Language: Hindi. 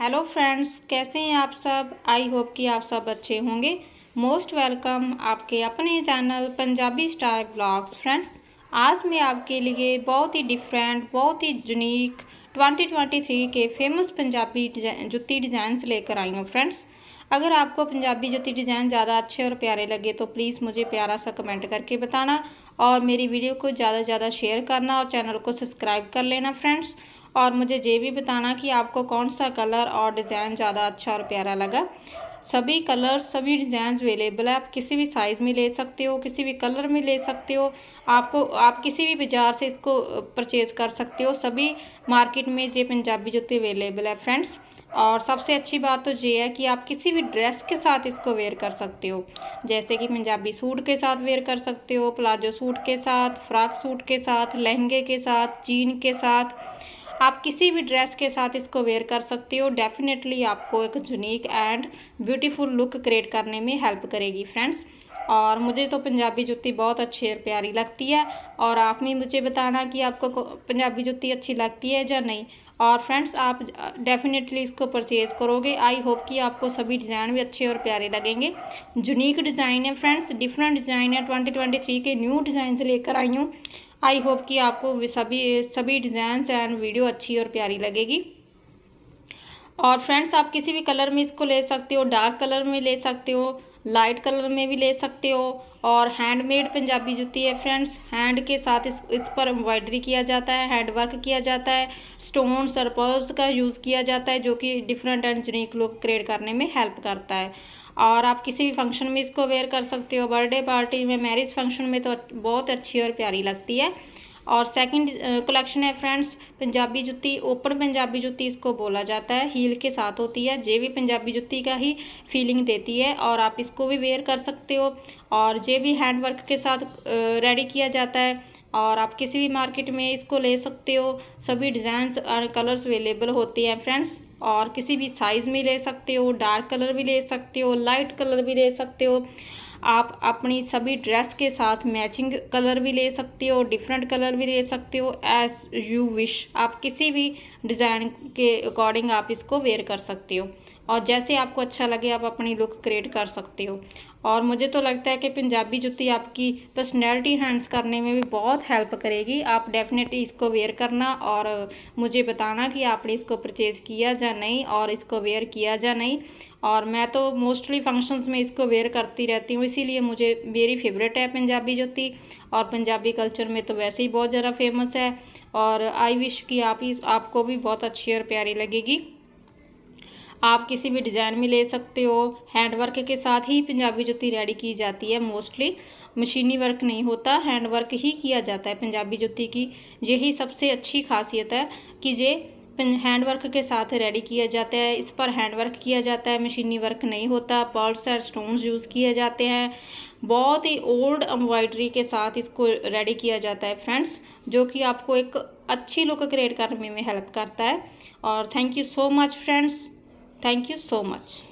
हेलो फ्रेंड्स कैसे हैं आप सब आई होप कि आप सब अच्छे होंगे मोस्ट वेलकम आपके अपने channel Punjabi star blogs friends आज मैं आपके लिए बहुत ही डिफरेंट बहुत ही यूनिक 2023 के फेमस पंजाबी जुत्ती डिज़ाइंस लेकर आई हूँ फ्रेंड्स अगर आपको पंजाबी जुती डिज़ाइन ज़्यादा अच्छे और प्यारे लगे तो प्लीज़ मुझे प्यारा सा कमेंट करके बताना और मेरी वीडियो को ज़्यादा से ज़्यादा शेयर करना और चैनल को सब्सक्राइब कर लेना फ्रेंड्स और मुझे ये भी बताना कि आपको कौन सा कलर और डिज़ाइन ज़्यादा अच्छा और प्यारा लगा सभी कलर सभी डिज़ाइन अवेलेबल है आप किसी भी साइज़ में ले सकते हो किसी भी कलर में ले सकते हो आपको आप किसी भी बाज़ार से इसको परचेज़ कर सकते हो सभी मार्केट में ये पंजाबी जूते अवेलेबल है फ्रेंड्स और सबसे अच्छी बात तो ये है कि आप किसी भी ड्रेस के साथ इसको वेयर कर सकते हो जैसे कि पंजाबी सूट के साथ वेयर कर सकते हो प्लाजो सूट के साथ फ्राक सूट के साथ लहंगे के साथ जीन के साथ आप किसी भी ड्रेस के साथ इसको वेयर कर सकते हो डेफिनेटली आपको एक unique and beautiful look create करने में हेल्प करेगी फ्रेंड्स और मुझे तो पंजाबी जुत्ती बहुत अच्छी और प्यारी लगती है और आप भी मुझे बताना कि आपको पंजाबी जुत्ती अच्छी लगती है या नहीं और फ्रेंड्स आप डेफिनेटली इसको परचेज़ करोगे आई होप कि आपको सभी डिज़ाइन भी अच्छे और प्यारे लगेंगे यूनिक डिज़ाइन है फ्रेंड्स डिफरेंट डिज़ाइन है ट्वेंटी ट्वेंटी थ्री के न्यू डिज़ाइन लेकर आई हूँ आई होप कि आपको सभी सभी डिज़ाइंस एंड वीडियो अच्छी और प्यारी लगेगी और फ्रेंड्स आप किसी भी कलर में इसको ले सकते हो डार्क कलर में ले सकते हो लाइट कलर में भी ले सकते हो और हैंडमेड पंजाबी जूती है फ्रेंड्स हैंड के साथ इस इस पर एम्ब्रॉयडरी किया जाता है हैंड वर्क किया जाता है स्टोन सरपर्स का यूज़ किया जाता है जो कि different and unique look create करने में हेल्प करता है और आप किसी भी फंक्शन में इसको वेयर कर सकते हो बर्थडे पार्टी में मैरिज फंक्शन में तो बहुत अच्छी और प्यारी लगती है और सेकंड कलेक्शन है फ्रेंड्स पंजाबी जुत्ती ओपन पंजाबी जुत्ती इसको बोला जाता है हील के साथ होती है जे भी पंजाबी जुत्ती का ही फीलिंग देती है और आप इसको भी वेयर कर सकते हो और जे भी हैंडवर्क के साथ रेडी किया जाता है और आप किसी भी मार्केट में इसको ले सकते हो सभी डिज़ाइंस और कलर्स अवेलेबल होते हैं फ्रेंड्स और किसी भी साइज़ में ले सकते हो डार्क कलर भी ले सकते हो लाइट कलर भी ले सकते हो आप अपनी सभी ड्रेस के साथ मैचिंग कलर भी ले सकते हो डिफरेंट कलर भी ले सकते हो एज यू विश आप किसी भी डिज़ाइन के अकॉर्डिंग आप इसको वेयर कर सकते हो और जैसे आपको अच्छा लगे आप अपनी लुक क्रिएट कर सकते हो और मुझे तो लगता है कि पंजाबी जुत्ती आपकी पर्सनैलिटी हैंड्स करने में भी बहुत हेल्प करेगी आप डेफिनेटली इसको वेयर करना और मुझे बताना कि आपने इसको परचेज़ किया या नहीं और इसको वेयर किया या नहीं और मैं तो मोस्टली फंक्शंस में इसको वेयर करती रहती हूँ इसीलिए मुझे मेरी फेवरेट है पंजाबी जुत्ती और पंजाबी कल्चर में तो वैसे ही बहुत ज़्यादा फेमस है और आई विश कि आप इस आपको भी बहुत अच्छी और प्यारी लगेगी आप किसी भी डिज़ाइन में ले सकते हो हैंड वर्क के साथ ही पंजाबी जुती रेडी की जाती है मोस्टली मशीनी वर्क नहीं होता हैंड वर्क ही किया जाता है पंजाबी जुती की यही सबसे अच्छी खासियत है कि ये हैंड वर्क के साथ रेडी किया जाता है इस पर हैंड वर्क किया जाता है मशीनी वर्क नहीं होता पॉल्स और स्टोन्स यूज़ किए जाते हैं बहुत ही ओल्ड एम्ब्रॉयडरी के साथ इसको रेडी किया जाता है फ्रेंड्स जो कि आपको एक अच्छी लुक क्रिएट करने में हेल्प करता है और thank you so much friends Thank you so much.